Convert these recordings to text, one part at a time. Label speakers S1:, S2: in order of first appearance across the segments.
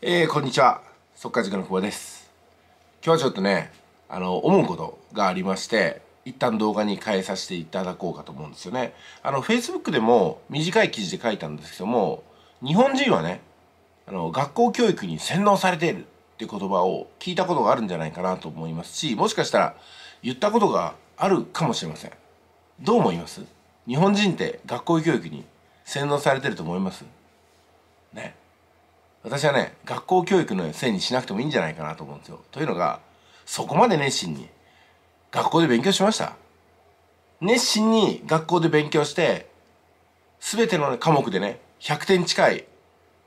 S1: えー、こんにちは。速稼塾の久保です。今日はちょっとね、あの、思うことがありまして、一旦動画に変えさせていただこうかと思うんですよね。あの、Facebook でも短い記事で書いたんですけども、日本人はね、あの、学校教育に洗脳されているって言葉を聞いたことがあるんじゃないかなと思いますし、もしかしたら言ったことがあるかもしれません。どう思います日本人って学校教育に洗脳されてると思いますね。私はね学校教育のせいにしなくてもいいんじゃないかなと思うんですよ。というのがそこまで熱心に学校で勉強しました熱心に学校で勉強して全ての科目でね100点近い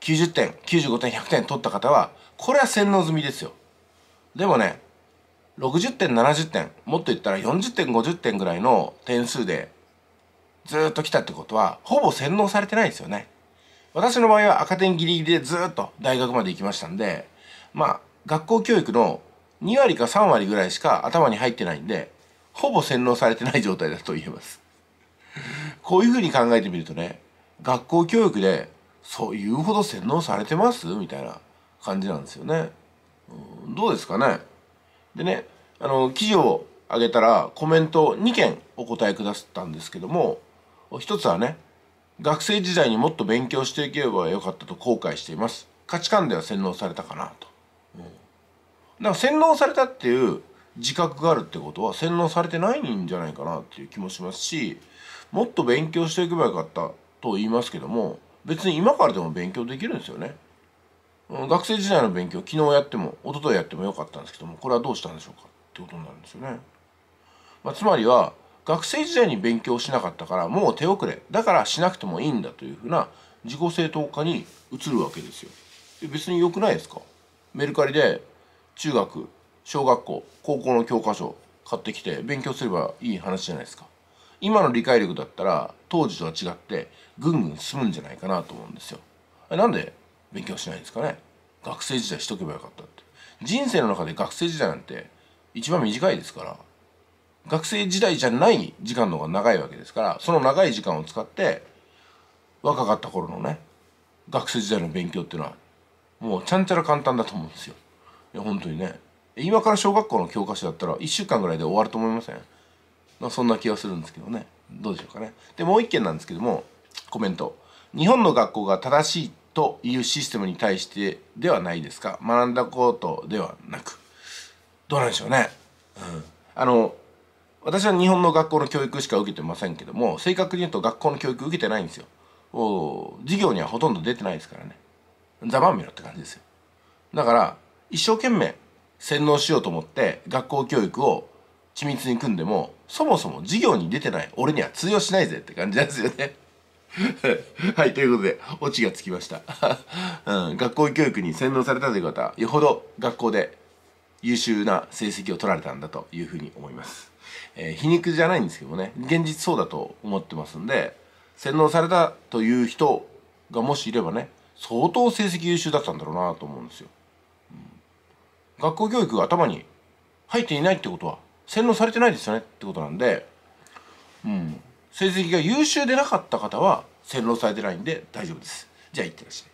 S1: 90点95点100点取った方はこれは洗脳済みですよ。でもね60点70点もっと言ったら40点50点ぐらいの点数でずっと来たってことはほぼ洗脳されてないですよね。私の場合は赤点ギリギリでずっと大学まで行きましたんで、まあ、学校教育の2割か3割ぐらいしか頭に入ってないんで、ほぼ洗脳されてない状態だと言えます。こういうふうに考えてみるとね、学校教育で、そう言うほど洗脳されてますみたいな感じなんですよね。うん、どうですかねでね、あの、記事をあげたらコメント2件お答えくださったんですけども、一つはね、学生時代にもっと勉強していけばよかったと後悔しています価値観では洗脳されたかなと、うん、だから洗脳されたっていう自覚があるってことは洗脳されてないんじゃないかなっていう気もしますしもっと勉強していけばよかったと言いますけども別に今からでも勉強できるんですよね、うん、学生時代の勉強昨日やっても一昨日やってもよかったんですけどもこれはどうしたんでしょうかってことになるんですよね、まあ、つまりは学生時代に勉強しなかったからもう手遅れだからしなくてもいいんだというふうな自己正当化に移るわけですよ別に良くないですかメルカリで中学小学校高校の教科書買ってきて勉強すればいい話じゃないですか今の理解力だったら当時とは違ってぐんぐん進むんじゃないかなと思うんですよなんで勉強しないんですかね学生時代しとけばよかったって人生の中で学生時代なんて一番短いですから学生時代じゃない時間の方が長いわけですからその長い時間を使って若かった頃のね学生時代の勉強っていうのはもうちゃんちゃら簡単だと思うんですよいや本当にね今から小学校の教科書だったら1週間ぐらいで終わると思いません、まあ、そんな気がするんですけどねどうでしょうかねでもう一件なんですけどもコメント日本の学校が正しいというシステムに対してではないですか学んだことではなくどうなんでしょうね、うん、あの私は日本の学校の教育しか受けてませんけども正確に言うと学校の教育受けてないんですよ授業にはほとんど出てないですからねざまみろって感じですよだから一生懸命洗脳しようと思って学校教育を緻密に組んでもそもそも授業に出てない俺には通用しないぜって感じなんですよね はいということでオチがつきました、うん、学校教育に洗脳されたという方よほど学校で優秀な成績を取られたんだというふうに思いますえー、皮肉じゃないんですけどね現実そうだと思ってますんで洗脳されたという人がもしいればね相当成績優秀だったんだろうなと思うんですよ、うん、学校教育が頭に入っていないってことは洗脳されてないですよねってことなんで、うん、成績が優秀でなかった方は洗脳されてないんで大丈夫ですじゃあいってらっしゃい